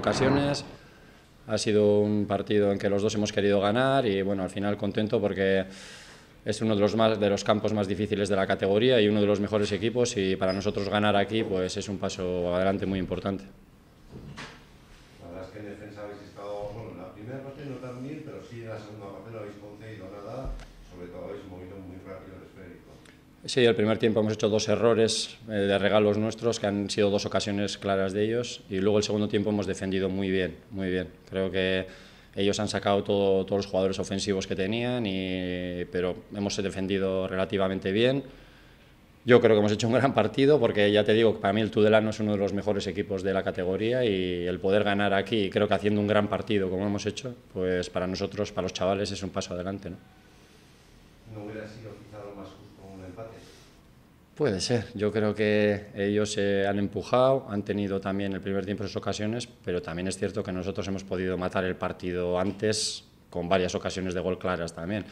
ocasiones. Ha sido un partido en que los dos hemos querido ganar y bueno, al final contento porque es uno de los, más, de los campos más difíciles de la categoría y uno de los mejores equipos y para nosotros ganar aquí pues es un paso adelante muy importante. La verdad es que en defensa habéis estado, bueno, en la primera parte no tan bien, pero sí en la segunda parte lo habéis conseguido nada, sobre todo habéis movido muy rápido el esférico. Sí, el primer tiempo hemos hecho dos errores eh, de regalos nuestros, que han sido dos ocasiones claras de ellos, y luego el segundo tiempo hemos defendido muy bien, muy bien. Creo que ellos han sacado todos los jugadores ofensivos que tenían, y, pero hemos defendido relativamente bien. Yo creo que hemos hecho un gran partido porque ya te digo que para mí el Tudelano es uno de los mejores equipos de la categoría y el poder ganar aquí, creo que haciendo un gran partido como hemos hecho, pues para nosotros, para los chavales es un paso adelante. ¿No, hubiera sido quizá más Puede ser. Yo creo que ellos se han empujado, han tenido también el primer tiempo sus ocasiones, pero también es cierto que nosotros hemos podido matar el partido antes con varias ocasiones de gol claras también.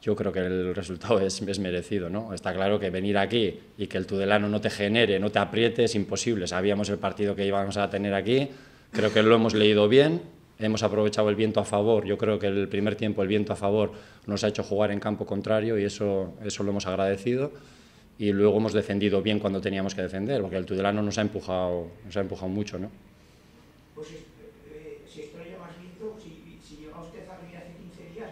Yo creo que el resultado es, merecido, ¿no? Está claro que venir aquí y que el Tudelano no te genere, no te apriete, es imposible. Sabíamos el partido que íbamos a tener aquí, creo que lo hemos leído bien, hemos aprovechado el viento a favor. Yo creo que el primer tiempo el viento a favor nos ha hecho jugar en campo contrario y eso, eso lo hemos agradecido. Y luego hemos defendido bien cuando teníamos que defender, porque el Tudelano nos ha empujado, nos ha empujado mucho. ¿no? Pues eh, eh, si más si, si llega a hace 15 días,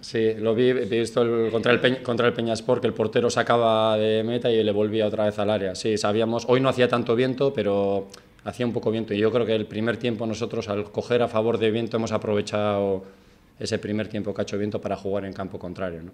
Sí, lo vi, he visto el, contra, el Peña, contra el que el portero sacaba de meta y le volvía otra vez al área. Sí, sabíamos, hoy no hacía tanto viento, pero hacía un poco viento y yo creo que el primer tiempo nosotros al coger a favor de viento hemos aprovechado ese primer tiempo que ha hecho viento para jugar en campo contrario. ¿no?